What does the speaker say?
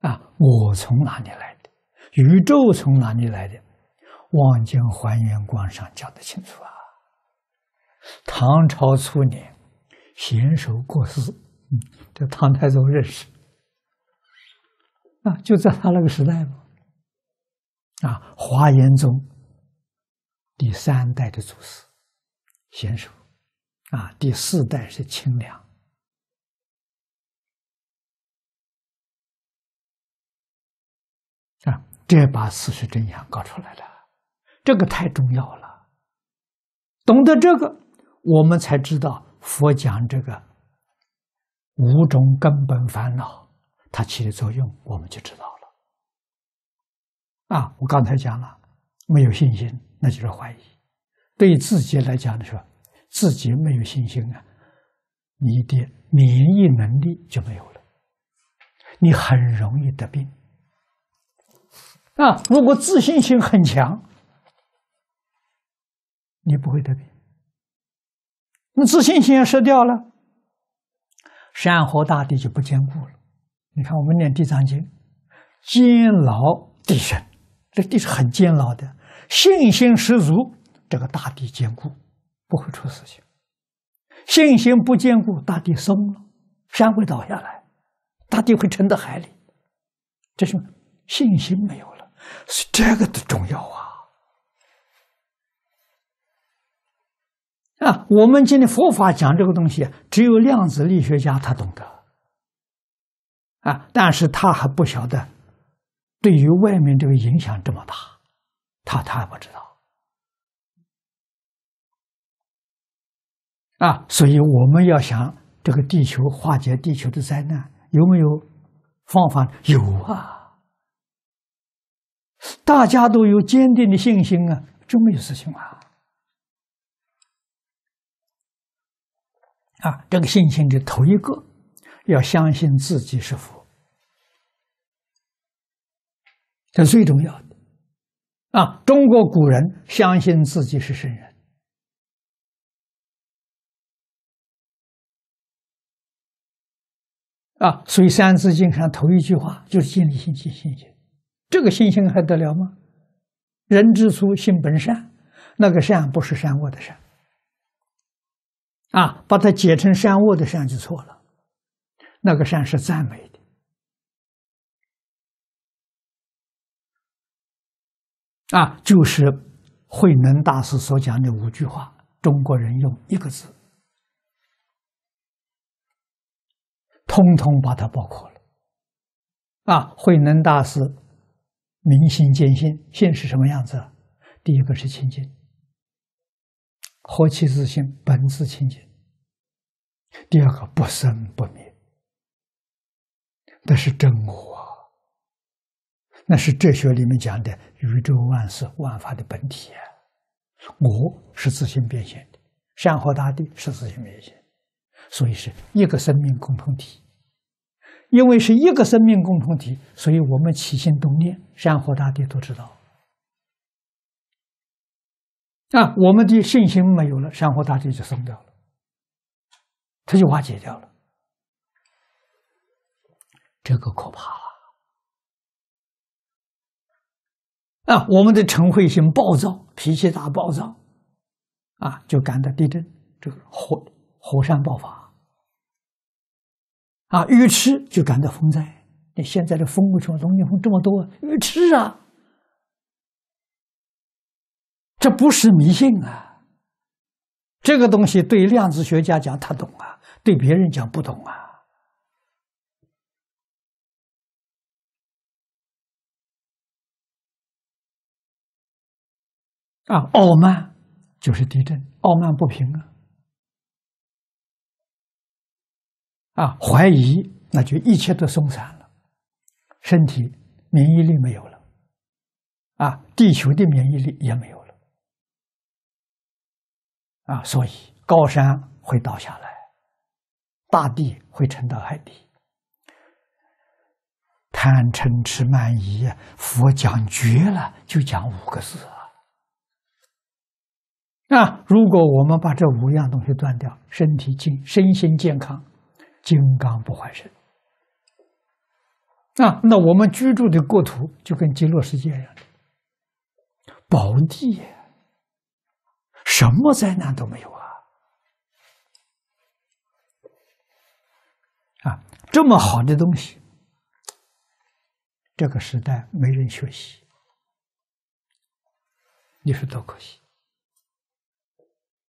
啊，我从哪里来的？宇宙从哪里来的？望见还原观上讲的清楚啊。唐朝初年，贤首过世，嗯，这唐太宗认识。啊，就在他那个时代嘛，啊，华严宗第三代的祖师，贤首。啊，第四代是清凉。啊，这把事实真相搞出来了，这个太重要了。懂得这个，我们才知道佛讲这个五种根本烦恼它起的作用，我们就知道了。啊，我刚才讲了，没有信心那就是怀疑。对自己来讲的时候，自己没有信心啊，你的免疫能力就没有了，你很容易得病。啊，如果自信心很强，你不会得病。那自信心要失掉了，山河大地就不坚固了。你看，我们念《地藏经》，坚牢地神，这地是很坚牢的。信心十足，这个大地坚固，不会出事情。信心不坚固，大地松了，山会倒下来，大地会沉到海里。这是信心没有了。是这个的重要啊！啊，我们今天佛法讲这个东西，只有量子力学家他懂得啊，但是他还不晓得对于外面这个影响这么大，他他还不知道啊。所以我们要想这个地球化解地球的灾难，有没有方法？有啊。大家都有坚定的信心啊，就没有事情了。啊，这个信心的头一个，要相信自己是佛，这最重要的。啊，中国古人相信自己是圣人。啊，所以三字经上头一句话就是建立信心，信心。这个心性还得了吗？人之初，性本善，那个善不是善恶的善，啊，把它解成善恶的善就错了。那个善是赞美的，啊，就是慧能大师所讲的五句话，中国人用一个字，通通把它包括了，啊，慧能大师。明心见性，性是什么样子？第一个是清净，何其自性本自清净。第二个不生不灭，那是真我，那是哲学里面讲的宇宙万事万法的本体啊。我是自信变现的，山河大地是自信变现，所以是一个生命共同体。因为是一个生命共同体，所以我们起心动念，山河大地都知道。啊，我们的信心没有了，山河大地就松掉了，它就瓦解掉了，这个可怕了。啊，我们的嗔慧心暴躁，脾气大暴躁，啊，就感到地震，这个火火山爆发。啊，鱼痴就感到风灾。那现在的风为什么龙卷风这么多？鱼痴啊，这不是迷信啊。这个东西对量子学家讲他懂啊，对别人讲不懂啊。啊，傲慢就是地震，傲慢不平啊。啊，怀疑那就一切都松散了，身体免疫力没有了，啊，地球的免疫力也没有了，啊，所以高山会倒下来，大地会沉到海底。贪嗔痴慢疑，佛讲绝了就讲五个字啊。那如果我们把这五样东西断掉，身体健，身心健康。金刚不坏身，那那我们居住的国土就跟极乐世界一样的宝地，什么灾难都没有啊！啊，这么好的东西，这个时代没人学习，你说多可惜！